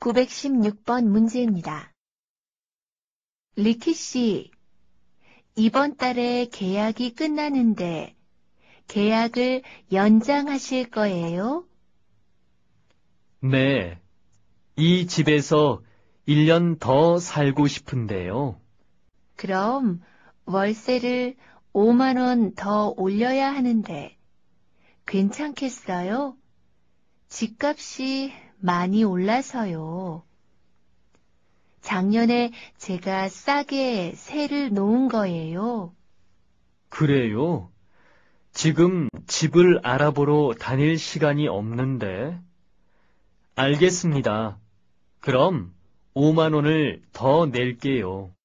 916번 문제입니다. 리키 씨, 이번 달에 계약이 끝나는데 계약을 연장하실 거예요? 네. 이 집에서 1년 더 살고 싶은데요. 그럼 월세를 5만 원 더 올려야 하는데 괜찮겠어요? 집값이 많이 올라서요. 작년에 제가 싸게 세를 놓은 거예요. 그래요? 지금 집을 알아보러 다닐 시간이 없는데. 알겠습니다. 그럼 5만 원을 더 낼게요.